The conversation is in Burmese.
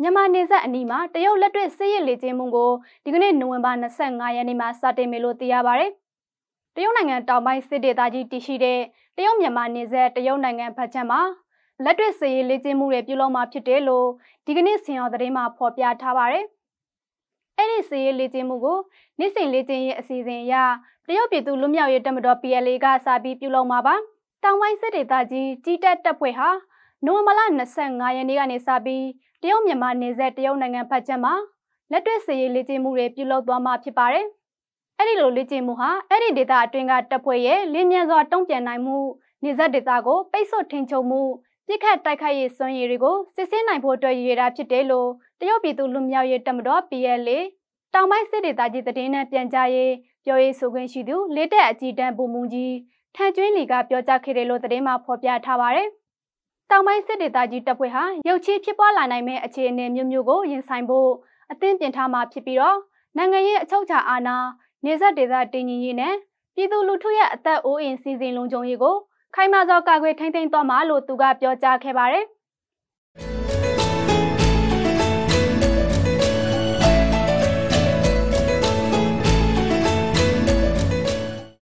မြန်မာနေဆက်အနီးမှာတရုတ်လက်တွေ့စစ်ရေးလေ့ကျင့်မှုကိုဒီကနေ့နိုဝင်ဘာ25ရက်နေ့မှာစတင်မယ်လို့သိရပါတယ်။တရုတ်နိုင်ငံတောင်ပိုင်းစစ်ဒေသကြီးတည်ရှိတဲ့တရုတ်မြန်မာနေဆက်တရုတ်နိုင်ငံဘက်ခြမ်းမှာလက်တွေ့စစ်ရေးလေ့ကျင့်မှုတွေပြုလုပ်မှာဖြစ်တယ်လို့ဒီကနေ့ဆင်ရော်သတင်းမှာဖော်ပြထားပါတယ်။အဲ့ဒီစစ်ရေးလေ့ကျင့်မှုကိုနေ့စဉ်လေ့ကျင့်ရေးအစီအစဉ်အရတရုတ်ပြည်သူလူမျိုးရေးတက်မတော် PLA ကစာပြီးပြုလုပ်မှာပါ။တောင်ပိုင်းစစ်ဒေသကြီးကြီးတက်တပ်ဖွဲ့ဟာနိုဝင်ဘာလ25ရက်နေ့ကနေစပြီးတရုတ်မြန်မာနယ်စပ်တရုတ်နိုင်ငံဘက်ချက်မှာလက်တွေ့စည်ရေးလေ့ကျင့်မှုတွေပြုလုပ်သွားမှာဖြစ်ပါတယ်။အဲ့ဒီလိုလေ့ကျင့်မှုဟာအဲ့ဒီဒေသအတွင်းကတပ်ဖွဲ့ရဲ့လင်းမြန်စွာတုံ့ပြန်နိုင်မှုနေဆက်ဒေသကိုပိတ်ဆို့ထိန်ချုပ်မှုပြစ်ခတ်တိုက်ခိုက်ရေးစွမ်းရည်တွေကိုစစ်ဆေးနိုင်ဖို့အတွက်ရည်ရတာဖြစ်တယ်လို့တရုတ်ပြည်သူလူမျိုးရေးတပ်မတော် PLA တောင်ပိုင်းစစ်ဒေသကြီးတည်င်းနဲ့ပြန်ကြားရေးပြောရေးဆိုခွင့်ရှိသူလေတက်အကြီးတန်းဗိုလ်မှူးကြီးထန်ကျွင်းလီကပြောကြားခဲ့တယ်လို့သတင်းမှာဖော်ပြထားပါတယ်။တောင်ပိုင်းစစ်ဒေသကြီးတပ်ဖွဲ့ဟာရုတ်ချီးဖြစ်ပွားလာနိုင်မဲ့အခြေအနေမျိုးမျိုးကိုရင်ဆိုင်ဖို့အသင့်ပြင်ထားမှာဖြစ်ပြီးတော့နိုင်ငံရဲ့အချုပ်အခြာအာဏာနေဆက်ဒေသတည်ငြိမ်ရေးနဲ့ပြည်သူလူထုရဲ့အသက်အိုးအိမ်စီစဉ်လုံခြုံရေးကိုခိုင်မာစွာကာကွယ်ထိန်းသိမ်းသွားမှာလို့သူကပြောကြားခဲ့ပါတယ်